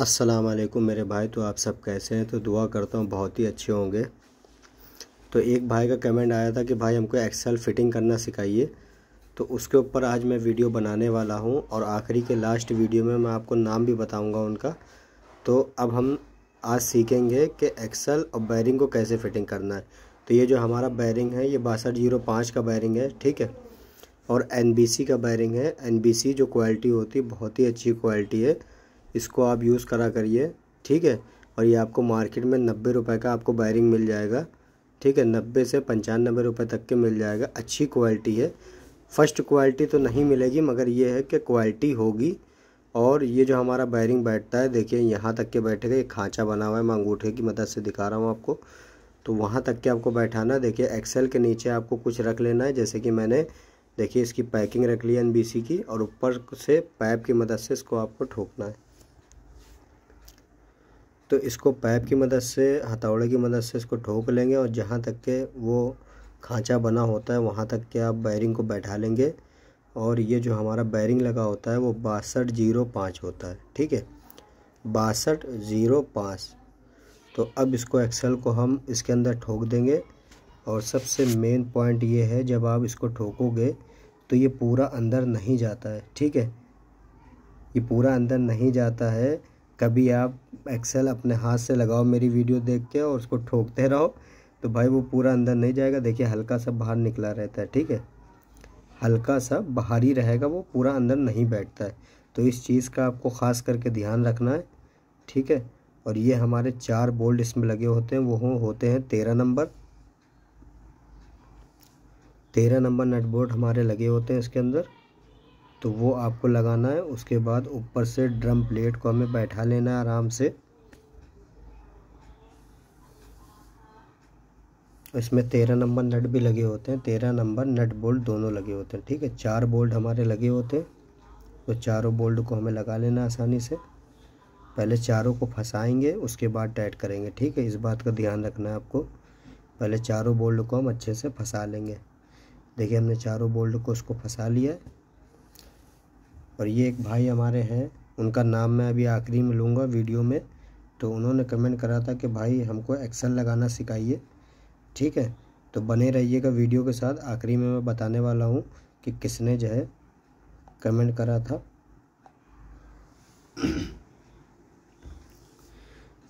अस्सलाम वालेकुम मेरे भाई तो आप सब कैसे हैं तो दुआ करता हूँ बहुत ही अच्छे होंगे तो एक भाई का कमेंट आया था कि भाई हमको एक्सेल फिटिंग करना सिखाइए तो उसके ऊपर आज मैं वीडियो बनाने वाला हूँ और आखिरी के लास्ट वीडियो में मैं आपको नाम भी बताऊँगा उनका तो अब हम आज सीखेंगे कि एक्सेल और बैरिंग को कैसे फिटिंग करना है तो ये जो हमारा बैरिंग है ये बासठ जीरो पाँच का बैरिंग है ठीक है और एन का बैरिंग है एन जो क्वालिटी होती है बहुत ही अच्छी क्वालिटी है इसको आप यूज़ करा करिए ठीक है और ये आपको मार्केट में नब्बे रुपये का आपको बायरिंग मिल जाएगा ठीक है नब्बे से पंचानबे रुपये तक के मिल जाएगा अच्छी क्वालिटी है फ़र्स्ट क्वालिटी तो नहीं मिलेगी मगर ये है कि क्वालिटी होगी और ये जो हमारा बायरिंग बैठता है देखिए यहाँ तक के बैठेगा एक खाँचा बना हुआ है मैं अंगूठे की मदद से दिखा रहा हूँ आपको तो वहाँ तक के आपको बैठाना देखिए एक्सेल के नीचे आपको कुछ रख लेना है जैसे कि मैंने देखिए इसकी पैकिंग रख ली एन की और ऊपर से पैप की मदद से इसको आपको ठोकना है तो इसको पाइप की मदद से हथौड़े की मदद से इसको ठोक लेंगे और जहाँ तक के वो खांचा बना होता है वहाँ तक के आप बैरिंग को बैठा लेंगे और ये जो हमारा बैरिंग लगा होता है वो बासठ ज़ीरो पाँच होता है ठीक है बासठ ज़ीरो पाँच तो अब इसको एक्सल को हम इसके अंदर ठोक देंगे और सबसे मेन पॉइंट ये है जब आप इसको ठोकोगे तो ये पूरा अंदर नहीं जाता है ठीक है ये पूरा अंदर नहीं जाता है कभी आप एक्सेल अपने हाथ से लगाओ मेरी वीडियो देख के और उसको ठोकते रहो तो भाई वो पूरा अंदर नहीं जाएगा देखिए हल्का सा बाहर निकला रहता है ठीक है हल्का सा बाहर ही रहेगा वो पूरा अंदर नहीं बैठता है तो इस चीज़ का आपको ख़ास करके ध्यान रखना है ठीक है और ये हमारे चार बोल्ट इसमें लगे होते हैं वो हो, होते हैं तेरह नंबर तेरह नंबर नट बोल्ट हमारे लगे होते हैं इसके अंदर तो वो आपको लगाना है उसके बाद ऊपर से ड्रम प्लेट को हमें बैठा लेना है आराम से इसमें तेरह नंबर नट भी लगे होते हैं तेरह नंबर नट बोल्ट दोनों लगे होते हैं ठीक है चार बोल्ट हमारे लगे होते हैं तो चारों बोल्ट को हमें लगा लेना आसानी से पहले चारों को फंसाएंगे उसके बाद टाइट करेंगे ठीक है इस बात का ध्यान रखना है आपको पहले चारों बोल्ट को हम अच्छे से फंसा लेंगे देखिए हमने चारों बोल्ट को उसको फंसा लिया और ये एक भाई हमारे हैं उनका नाम मैं अभी आखिरी में लूँगा वीडियो में तो उन्होंने कमेंट करा था कि भाई हमको एक्सेल लगाना सिखाइए ठीक है तो बने रहिएगा वीडियो के साथ आखिरी में मैं बताने वाला हूँ कि किसने जो है कमेंट करा था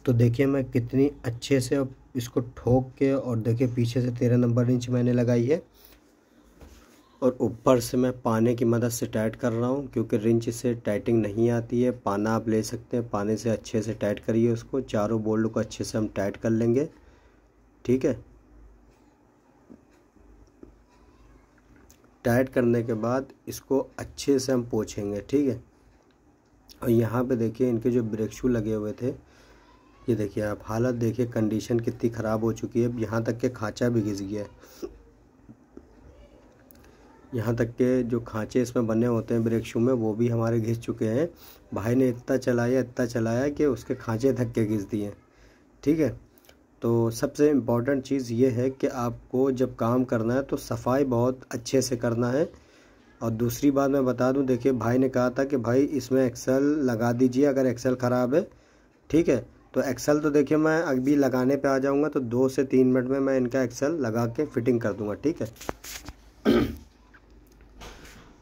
तो देखिए मैं कितनी अच्छे से अब इसको ठोक के और देखिए पीछे से तेरह नंबर इंच मैंने लगाई है और ऊपर से मैं पाने की मदद से टाइट कर रहा हूँ क्योंकि रिंच से टाइटिंग नहीं आती है पाना आप ले सकते हैं पाने से अच्छे से टाइट करिए उसको चारों बोल्ट को अच्छे से हम टाइट कर लेंगे ठीक है टाइट करने के बाद इसको अच्छे से हम पोछेंगे ठीक है और यहाँ पे देखिए इनके जो ब्रेक शू लगे हुए थे ये देखिए आप हालत देखिए कंडीशन कितनी ख़राब हो चुकी है अब यहाँ तक के खाँचा भी घिस गया है यहाँ तक के जो खाँचे इसमें बने होते हैं ब्रेक शू में वो भी हमारे घिस चुके हैं भाई ने इतना चलाया इतना चलाया कि उसके खाँचे धक्के घिस दिए ठीक है तो सबसे इम्पॉर्टेंट चीज़ ये है कि आपको जब काम करना है तो सफाई बहुत अच्छे से करना है और दूसरी बात मैं बता दूं देखिए भाई ने कहा था कि भाई इसमें एक्सेल लगा दीजिए अगर एक्सेल ख़राब है ठीक है तो एक्सेल तो देखिए मैं अभी लगाने पे आ जाऊंगा तो दो से तीन मिनट में मैं इनका एक्सेल लगा के फिटिंग कर दूंगा ठीक है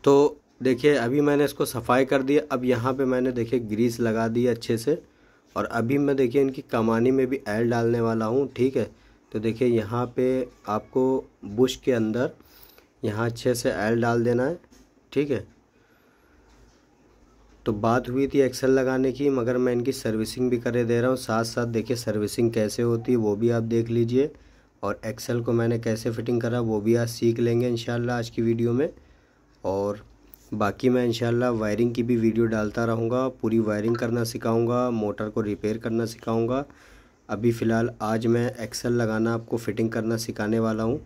तो देखिए अभी मैंने इसको सफाई कर दिया अब यहाँ पे मैंने देखिए ग्रीस लगा दी अच्छे से और अभी मैं देखिए इनकी कमानी में भी एल डालने वाला हूँ ठीक है तो देखिए यहाँ पे आपको बुश के अंदर यहाँ अच्छे से एल डाल देना है ठीक है तो बात हुई थी एक्सेल लगाने की मगर मैं इनकी सर्विसिंग भी करे दे रहा हूँ साथ साथ देखिए सर्विसिंग कैसे होती है वो भी आप देख लीजिए और एक्सेल को मैंने कैसे फिटिंग करा वो भी आज सीख लेंगे इन आज की वीडियो में और बाकी मैं इंशाल्लाह वायरिंग की भी वीडियो डालता रहूँगा पूरी वायरिंग करना सिखाऊँगा मोटर को रिपेयर करना सिखाऊँगा अभी फ़िलहाल आज मैं एक्सल लगाना आपको फ़िटिंग करना सिखाने वाला हूँ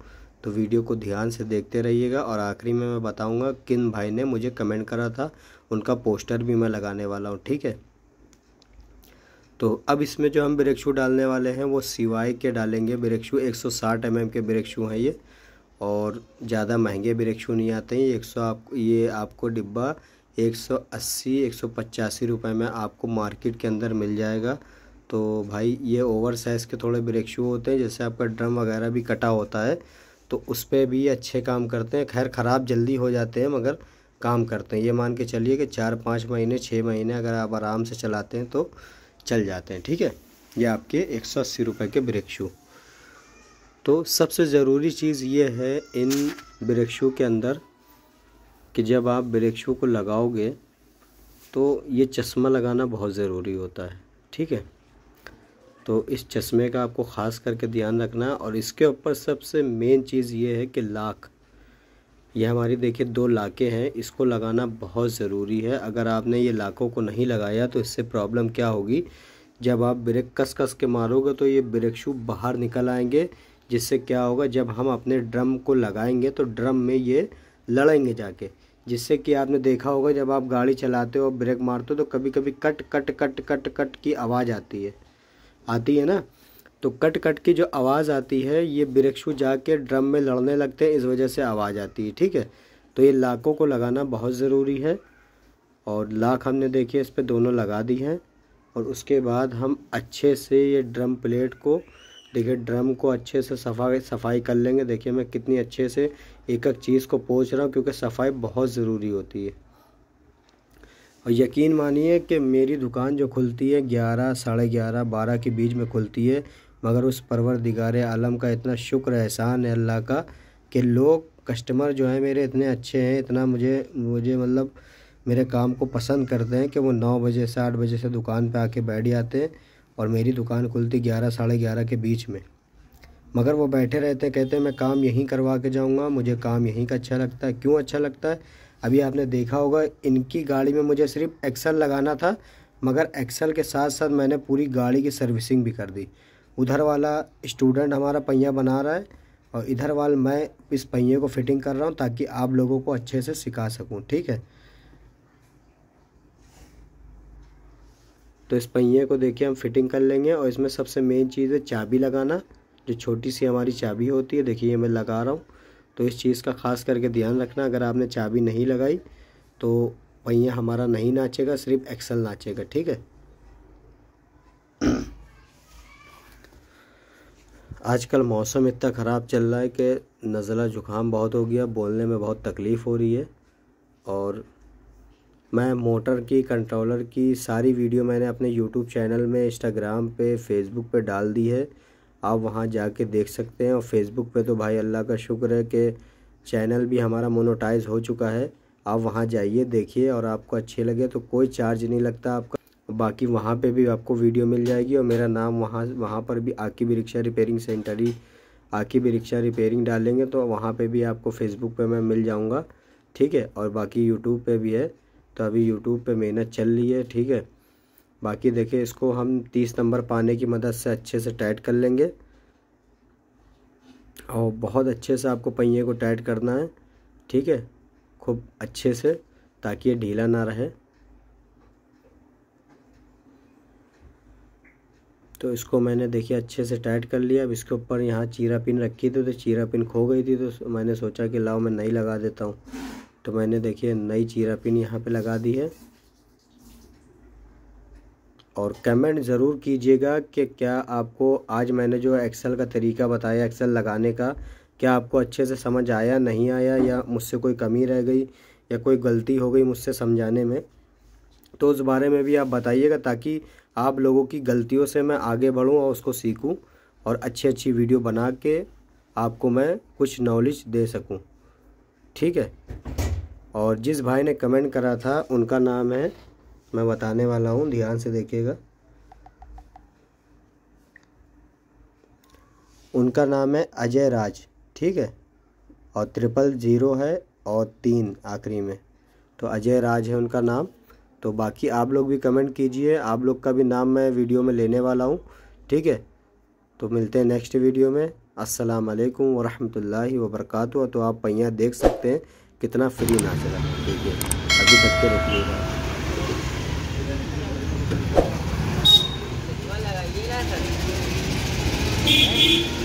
तो वीडियो को ध्यान से देखते रहिएगा और आखिरी में मैं बताऊँगा किन भाई ने मुझे कमेंट करा था उनका पोस्टर भी मैं लगाने वाला हूँ ठीक है तो अब इसमें जो हम ब्रेक शू डालने वाले हैं वो सिवाय के डालेंगे ब्रेक शू 160 एम के ब्रेक शू हैं ये और ज़्यादा महंगे भी रिक्शो नहीं आते हैं एक सौ आप ये आपको डिब्बा एक सौ अस्सी एक सौ पचासी रुपये में आपको मार्केट के अंदर मिल जाएगा तो भाई ये ओवर साइज़ के थोड़े ब्रेक शू होते हैं जैसे आपका ड्रम वगैरह भी कटा होता है तो उस पर भी अच्छे काम करते हैं खैर ख़राब जल्दी हो जाते हैं मगर काम करते हैं ये मान के चलिए कि चार पाँच महीने छः महीने अगर आप आराम से चलाते हैं तो चल जाते हैं ठीक है ये आपके एक सौ अस्सी रुपये के ब्रेक शू तो सबसे ज़रूरी चीज़ ये है इन वृक्षों के अंदर कि जब आप वृक्षों को लगाओगे तो ये चश्मा लगाना बहुत ज़रूरी होता है ठीक है तो इस चश्मे का आपको ख़ास करके ध्यान रखना है और इसके ऊपर सबसे मेन चीज़ ये है कि लाख ये हमारी देखिए दो लाखें हैं इसको लगाना बहुत ज़रूरी है अगर आपने ये लाखों को नहीं लगाया तो इससे प्रॉब्लम क्या होगी जब आप ब्रेक कस कस के मारोगे तो ये ब्रेक शू बाहर निकल आएंगे जिससे क्या होगा जब हम अपने ड्रम को लगाएंगे तो ड्रम में ये लड़ेंगे जाके जिससे कि आपने देखा होगा जब आप गाड़ी चलाते हो ब्रेक मारते हो तो कभी कभी cut cut cut cut cut की आवाज़ आती है आती है ना तो कट कट की जो आवाज़ आती है ये ब्रेक शू जाके ड्रम में लड़ने लगते हैं इस वजह से आवाज़ आती है ठीक है तो ये लाखों को लगाना बहुत ज़रूरी है और लाख हमने देखी इस पर दोनों लगा दी हैं और उसके बाद हम अच्छे से ये ड्रम प्लेट को देखिए ड्रम को अच्छे से सफाई सफाई कर लेंगे देखिए मैं कितनी अच्छे से एक एक चीज़ को पोछ रहा हूँ क्योंकि सफाई बहुत ज़रूरी होती है और यकीन मानिए कि मेरी दुकान जो खुलती है ग्यारह साढ़े ग्यारह बारह के बीच में खुलती है मगर उस परवर दिगार आलम का इतना शुक्र एहसान है अल्लाह का कि लोग कस्टमर जो हैं मेरे इतने अच्छे हैं इतना मुझे मुझे मतलब मेरे काम को पसंद करते हैं कि वो नौ बजे से आठ बजे से दुकान पे आके बैठ जाते हैं और मेरी दुकान खुलती ग्यारह साढ़े ग्यारह के बीच में मगर वो बैठे रहते कहते मैं काम यहीं करवा के जाऊँगा मुझे काम यहीं का अच्छा लगता है क्यों अच्छा लगता है अभी आपने देखा होगा इनकी गाड़ी में मुझे सिर्फ एक्सल लगाना था मगर एक्सल के साथ साथ मैंने पूरी गाड़ी की सर्विसिंग भी कर दी उधर वाला स्टूडेंट हमारा पहिया बना रहा है और इधर वाल मैं इस पहिए को फिटिंग कर रहा हूँ ताकि आप लोगों को अच्छे से सिखा सकूँ ठीक है तो इस पहिए को देखिए हम फिटिंग कर लेंगे और इसमें सबसे मेन चीज़ है चाबी लगाना जो छोटी सी हमारी चाबी होती है देखिए ये मैं लगा रहा हूँ तो इस चीज़ का ख़ास करके ध्यान रखना अगर आपने चाबी नहीं लगाई तो पहिया हमारा नहीं नाचेगा सिर्फ एक्सल नाचेगा ठीक है आजकल मौसम इतना ख़राब चल रहा है कि नज़ला ज़ुकाम बहुत हो गया बोलने में बहुत तकलीफ़ हो रही है और मैं मोटर की कंट्रोलर की सारी वीडियो मैंने अपने यूट्यूब चैनल में इंस्टाग्राम पे फेसबुक पे डाल दी है आप वहाँ जाके देख सकते हैं और फेसबुक पे तो भाई अल्लाह का शुक्र है कि चैनल भी हमारा मोनोटाइज हो चुका है आप वहाँ जाइए देखिए और आपको अच्छे लगे तो कोई चार्ज नहीं लगता आपका बाकी वहाँ पर भी आपको वीडियो मिल जाएगी और मेरा नाम वहाँ वहाँ पर भी भी रिक्शा रिपेयरिंग सेंटर ही भी रिक्शा रिपेयरिंग डालेंगे तो वहाँ पर भी आपको फेसबुक पर मैं मिल जाऊँगा ठीक है और बाकी यूट्यूब पे भी है तो अभी यूट्यूब पे मेहनत चल रही है ठीक है बाकी देखिए इसको हम तीस नंबर पाने की मदद से अच्छे से टाइट कर लेंगे और बहुत अच्छे से आपको पहिए को टाइट करना है ठीक है खूब अच्छे से ताकि ये ढीला ना रहे तो इसको मैंने देखिए अच्छे से टाइट कर लिया अब इसके ऊपर यहाँ चीरा पिन रखी थी तो चीरा पिन खो गई थी तो मैंने सोचा कि लाओ मैं नहीं लगा देता हूँ तो मैंने देखिए नई चीरा पिन यहाँ पे लगा दी है और कमेंट ज़रूर कीजिएगा कि क्या आपको आज मैंने जो एक्सेल का तरीका बताया एक्सेल लगाने का क्या आपको अच्छे से समझ आया नहीं आया या मुझसे कोई कमी रह गई या कोई गलती हो गई मुझसे समझाने में तो उस बारे में भी आप बताइएगा ताकि आप लोगों की गलतियों से मैं आगे बढ़ूँ और उसको सीखूँ और अच्छी अच्छी वीडियो बना के आपको मैं कुछ नॉलेज दे सकूँ ठीक है और जिस भाई ने कमेंट करा था उनका नाम है मैं बताने वाला हूँ ध्यान से देखिएगा उनका नाम है अजय राज ठीक है और ट्रिपल ज़ीरो है और तीन आखिरी में तो अजय राज है उनका नाम तो बाकी आप लोग भी कमेंट कीजिए आप लोग का भी नाम मैं वीडियो में लेने वाला हूँ ठीक है तो मिलते हैं नेक्स्ट वीडियो में अस्सलाम वालेकुम वरहमतुल्लाहि वबरकातु तो आप पहिया देख सकते हैं कितना फ्री ना चला देखिए अभी तक तो के रखिएगा